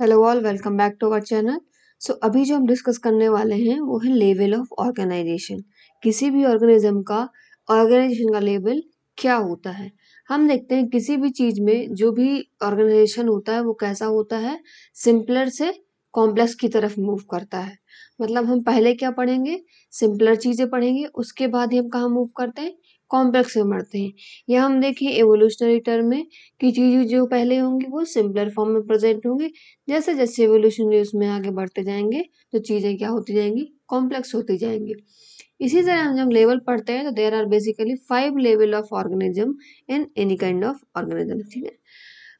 hello all welcome back to our channel so अभी जो हम डिस्कस करने वाले हैं वो है लेवल ऑफ ऑर्गेनाइजेशन किसी भी ऑर्गेनिज्म का ऑर्गेनाइजेशन का लेवल क्या होता है हम देखते हैं किसी भी चीज़ में जो भी ऑर्गेनाइजेशन होता है वो कैसा होता है सिंपलर से कॉम्प्लेक्स की तरफ मूव करता है मतलब हम पहले क्या पढ़ेंगे सिंपलर चीज़ें पढ़ेंगे उसके बाद ही हम कहाँ मूव करते हैं कॉम्प्लेक्स में बढ़ते हैं या हम देखें एवोल्यूशनरी टर्म में कि चीज़ें जो पहले होंगी वो सिंपलर फॉर्म में प्रेजेंट होंगी जैसे जैसे एवोल्यूशनरी उसमें आगे बढ़ते जाएंगे तो चीज़ें क्या होती जाएंगी कॉम्प्लेक्स होती जाएंगी इसी तरह हम जब लेवल पढ़ते हैं तो there are basically five level of organism in any kind of organism ठीक है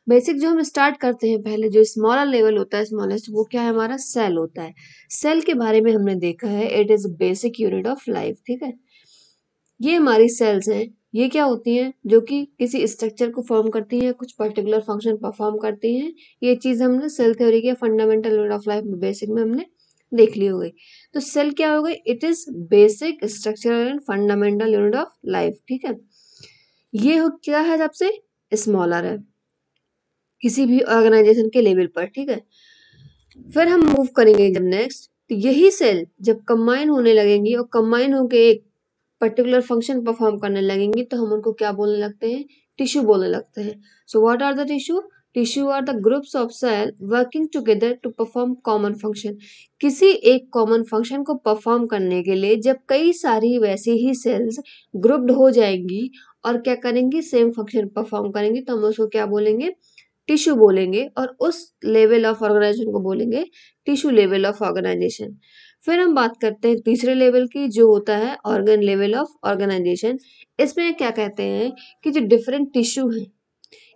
बेसिक जो हम स्टार्ट करते हैं पहले जो स्मॉलर लेवल होता है स्मॉलेस्ट वो क्या है हमारा सेल होता है सेल के बारे में हमने देखा है it is basic unit of life ठीक है ये हमारी सेल्स हैं ये क्या होती हैं जो कि किसी स्ट्रक्चर को फॉर्म करती हैं कुछ पर्टिकुलर फंक्शन परफॉर्म करती हैं ये चीज़ हमने सेल थ्योरी के fundamental word of life basic में हमने देख ली हो गई तो सेल क्या हो गई it is basic structural and fundamental unit of life ठीक है ये हो क्या है सबसे स्मॉलर है किसी भी ऑर्गेनाइजेशन के लेवल पर ठीक है फिर हम मूव करेंगे जब नेक्स्ट तो यही सेल जब कंबाइन होने लगेंगी और कंबाइन होके एक पर्टिकुलर फंक्शन परफॉर्म करने लगेंगे तो हम उनको क्या बोलने लगते हैं टिश्यू बोलने लगते हैं so what are the tissue tissue are the groups of cell working together to perform common function किसी एक कॉमन फंक्शन को परफॉर्म करने के लिए जब कई सारी वैसी ही सेल्स ग्रुप्ड हो जाएंगी और क्या करेंगी सेम फंक्शन परफॉर्म करेंगी तो हम उसको क्या बोलेंगे टिश्यू बोलेंगे और उस लेवल ऑफ ऑर्गेनाइजेशन को बोलेंगे टिश्यू लेवल ऑफ ऑर्गेनाइजेशन फिर हम बात करते हैं तीसरे लेवल की जो होता है ऑर्गन लेवल ऑफ ऑर्गेनाइजेशन इसमें क्या कहते हैं कि जो डिफरेंट टिश्यू हैं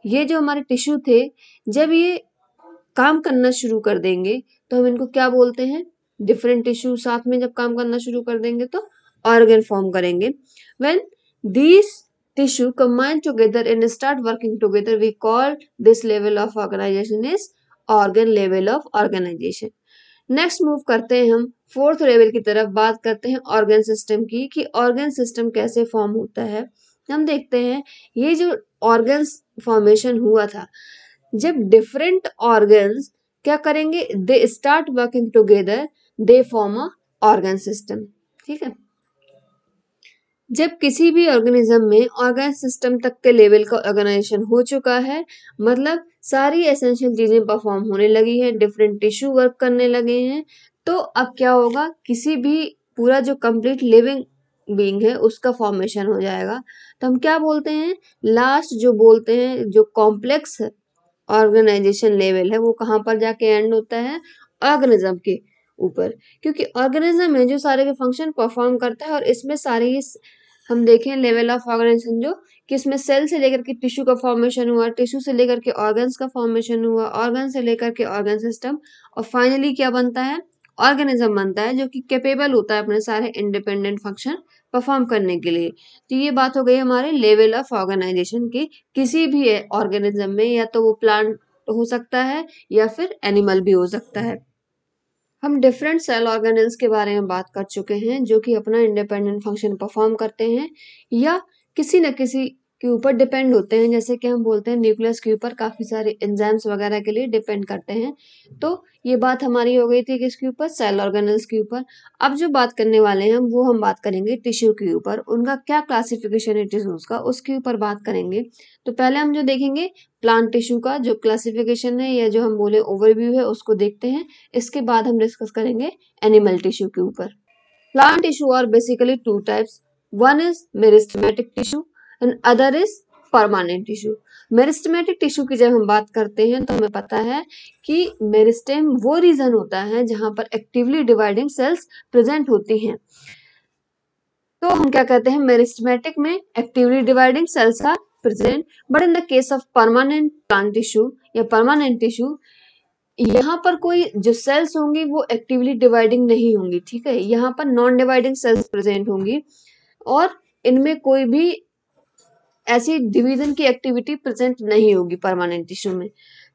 ये जो हमारे टिश्यू थे जब ये काम करना शुरू कर देंगे तो हम इनको क्या बोलते हैं डिफरेंट टिश्यू साथ में जब काम करना शुरू कर देंगे तो ऑर्गन फॉर्म करेंगे when these tissue combine together and start working together we call this level of organization is organ level of organization next move करते हैं हम फोर्थ लेवल की तरफ बात करते हैं ऑर्गन सिस्टम की कि ऑर्गन सिस्टम कैसे फॉर्म होता है हम देखते हैं ये जो ऑर्गन्स फॉर्मेशन हुआ था जब डिफरेंट ऑर्गन्स क्या करेंगे they start working together they form a organ system ठीक है जब किसी भी ऑर्गेनिज्म में ऑर्गन सिस्टम तक के लेवल का ऑर्गेनाइजेशन हो चुका है मतलब सारी एसेंशियल चीज़ें परफॉर्म होने लगी हैं डिफरेंट टिश्यू वर्क करने लगे हैं तो अब क्या होगा किसी भी पूरा जो कंप्लीट लिविंग बींग है उसका फॉर्मेशन हो जाएगा तो हम क्या बोलते हैं लास्ट जो बोलते हैं जो कॉम्प्लेक्स ऑर्गेनाइजेशन लेवल है वो कहाँ पर जाके एंड होता है ऑर्गेनिज्म के ऊपर क्योंकि ऑर्गेनिज्म है जो सारे के फंक्शन परफॉर्म करता है और इसमें सारे ही हम देखें लेवल ऑफ ऑर्गेनाइजेशन जो कि इसमें सेल से लेकर के टिश्यू का फॉर्मेशन हुआ टिश्यू से लेकर के ऑर्गन्स का फॉर्मेशन हुआ ऑर्गन से लेकर के ऑर्गन सिस्टम और फाइनली क्या बनता है ऑर्गेनिज्म बनता है जो कि कैपेबल होता है अपने सारे इंडिपेंडेंट फंक्शन परफॉर्म करने के लिए तो ये बात हो गई हमारे लेवल ऑफ ऑर्गेनाइजेशन की किसी भी ऑर्गेनिज्म में या तो वो प्लांट हो सकता है या फिर एनिमल भी हो सकता है हम डिफरेंट सेल ऑर्गेनल्स के बारे में बात कर चुके हैं जो कि अपना इंडिपेंडेंट फंक्शन परफॉर्म करते हैं या किसी न किसी के ऊपर डिपेंड होते हैं जैसे कि हम बोलते हैं न्यूक्लियस के ऊपर काफ़ी सारे एंजाइम्स वगैरह के लिए डिपेंड करते हैं तो ये बात हमारी हो गई थी किसके ऊपर सेल ऑर्गेनल्स के ऊपर अब जो बात करने वाले हैं वो हम बात करेंगे टिश्यू के ऊपर उनका क्या क्लासिफिकेशन है टिश्यूज का उसके ऊपर बात करेंगे तो पहले हम जो देखेंगे प्लांट टिश्यू का जो क्लासिफिकेशन है या जो हम बोले ओवरव्यू है उसको देखते हैं इसके बाद हम डिस्कस करेंगे एनिमल टिश्यू के ऊपर प्लांट टिश्यू और basically two types one is meristematic tissue and other is permanent tissue meristematic tissue की जब हम बात करते हैं तो हमें पता है कि मेरिस्टेम वो रीजन होता है जहां पर एक्टिवली डिवाइडिंग सेल्स प्रेजेंट होती हैं तो हम क्या कहते हैं मेरिस्टमेटिक में actively dividing cells are present but in the case of permanent plant tissue या परमानेंट टिश्यू यहाँ पर कोई जो सेल्स होंगी वो एक्टिवली डिवाइडिंग नहीं होंगी ठीक है यहाँ पर नॉन डिवाइडिंग सेल्स प्रेजेंट होंगी और इनमें कोई भी ऐसी डिवीजन की एक्टिविटी प्रेजेंट नहीं होगी परमानेंट टिश्यू में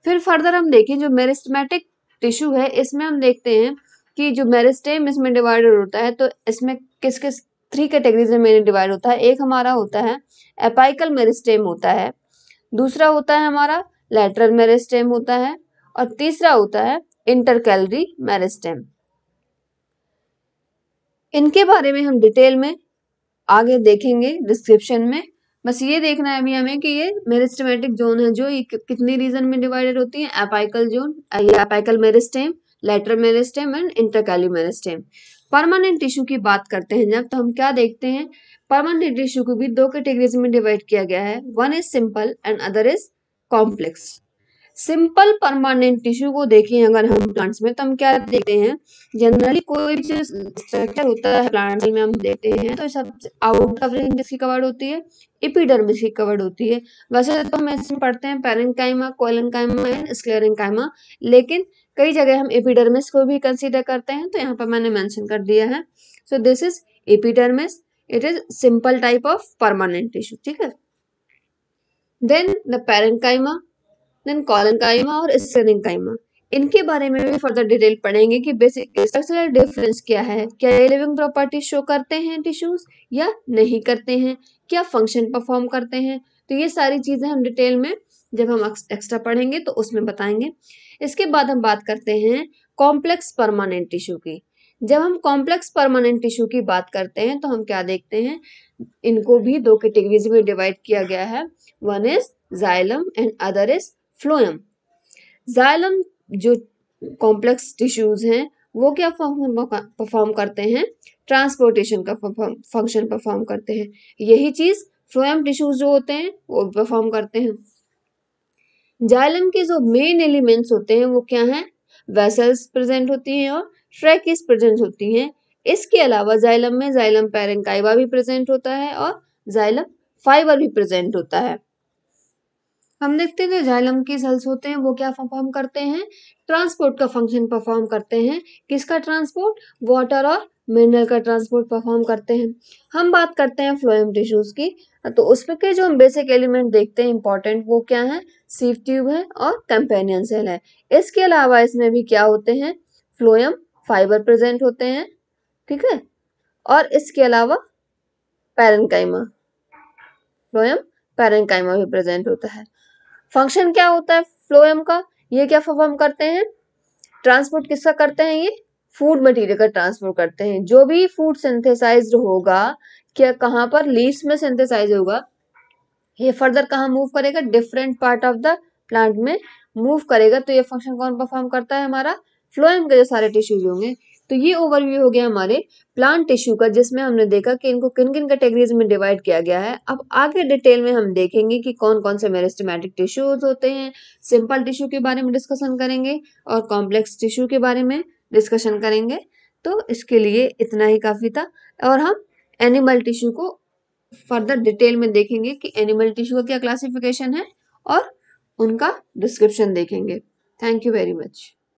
फिर फर्दर हम देखें जो मेरिस्टमेटिक टिश्यू है इसमें हम देखते हैं कि जो मेरिस्टेम इसमें डिवाइडेड होता है तो इसमें किस किस थ्री कैटेगरीज में डिवाइड होता है एक हमारा होता है एपाइकल मेरिस्टेम होता है दूसरा होता है हमारा लेटरल मेरिस्टेम होता है और तीसरा होता है इंटरकैलरी मेरिस्टेम इनके बारे में हम डिटेल में आगे देखेंगे डिस्क्रिप्शन में बस ये देखना है अभी हमें कि ये मेरिस्टमेटिक जोन है जो ये कितनी रीजन में डिवाइडेड होती है एपाइकल जोन ये apical meristem lateral meristem and intercalary meristem permanent tissue की बात करते हैं जब तो हम क्या देखते हैं परमानेंट टिश्यू को भी दो कैटेगरीज में डिवाइड किया गया है one is simple and other is complex simple permanent tissue को देखें अगर हम प्लांट्स में तो हम क्या देखते हैं जनरली कोई भी स्ट्रक्चर होता है प्लांट्स में हम देखते हैं तो सब आउट कवरिंग जिसकी कवर्ड होती है इपीडर्मिस की कवर्ड होती है वैसे तो हम ऐसे पढ़ते हैं पेरेंकाइमा कोयलनकाइमा एंड स्क्लेरेंकाइमा लेकिन कई जगह हम एपिडर्मिस को भी कंसिडर करते हैं तो यहाँ पर मैंने मैंशन कर दिया है so this is epidermis it is simple type of permanent tissue ठीक है then the parenchyma then collenchyma और स्क्रीनिंग काइमा इनके बारे में भी फर्दर डिटेल पढ़ेंगे कि बेसिक स्ट्रक्चरल डिफरेंस क्या है क्या ये लिविंग प्रॉपर्टी शो करते हैं टिश्यूज या नहीं करते हैं क्या फंक्शन परफॉर्म करते हैं तो ये सारी चीज़ें हम डिटेल में जब हम एक्स्ट्रा पढ़ेंगे तो उसमें बताएंगे इसके बाद हम बात करते हैं कॉम्प्लेक्स परमानेंट टिश्यू की जब हम कॉम्प्लेक्स परमानेंट टिश्यू की बात करते हैं तो हम क्या देखते हैं इनको भी दो कैटेगरीज में डिवाइड किया गया है one is xylem and other is phloem xylem जो कॉम्प्लेक्स टिश्यूज़ हैं वो क्या फंक्शन परफॉर्म करते हैं ट्रांसपोर्टेशन का फंक्शन परफॉर्म करते हैं यही चीज़ फ्लोएम टिश्यूज जो होते हैं वो परफॉर्म करते हैं जाइलम के जो मेन एलिमेंट्स होते हैं वो क्या हैं वेसल्स प्रेजेंट होती हैं और ट्रैकिस प्रेजेंट होती हैं इसके अलावा जाइलम में जाइलम पेरेंकाइवा भी प्रेजेंट होता है और जाइलम फाइबर भी प्रेजेंट होता है हम देखते हैं जो जाइलम के सेल्स होते हैं वो क्या परफॉर्म करते हैं ट्रांसपोर्ट का फंक्शन परफॉर्म करते हैं किसका ट्रांसपोर्ट वाटर और मिनरल का ट्रांसपोर्ट परफॉर्म करते हैं हम बात करते हैं फ्लोएम टिश्यूज की तो उसमें के जो हम बेसिक एलिमेंट देखते हैं इंपॉर्टेंट वो क्या है सीव ट्यूब है और कंपेनियन सेल है इसके अलावा इसमें भी क्या होते हैं फ्लोएम फाइबर प्रेजेंट होते हैं ठीक है और इसके अलावा पैरनकाइमा फ्लोएम पैरनकाइमा भी प्रेजेंट होता है फंक्शन क्या होता है फ्लोएम का ये क्या परफॉर्म करते हैं ट्रांसपोर्ट किसका करते हैं ये फूड मटेरियल का ट्रांसपोर्ट करते हैं जो भी फूड सिंथेसाइज होगा क्या कहाँ पर लीव्स में सिंथेसाइज होगा ये फर्दर कहाँ मूव करेगा different part of the plant में मूव करेगा तो ये फंक्शन कौन परफॉर्म करता है हमारा फ्लोएम के जो सारे टिश्यूज होंगे तो ये ओवरव्यू हो गया हमारे प्लांट टिश्यू का जिसमें हमने देखा कि इनको किन किन कैटेगरीज में डिवाइड किया गया है अब आगे डिटेल में हम देखेंगे कि कौन कौन से मेरिस्टमेटिक टिश्यूज होते हैं सिंपल टिश्यू के बारे में डिस्कशन करेंगे और कॉम्प्लेक्स टिश्यू के बारे में डिस्कशन करेंगे तो इसके लिए इतना ही काफ़ी था और हम एनिमल टिश्यू को फर्दर डिटेल में देखेंगे कि एनिमल टिश्यू का क्या क्लासिफिकेशन है और उनका डिस्क्रिप्शन देखेंगे थैंक यू वेरी मच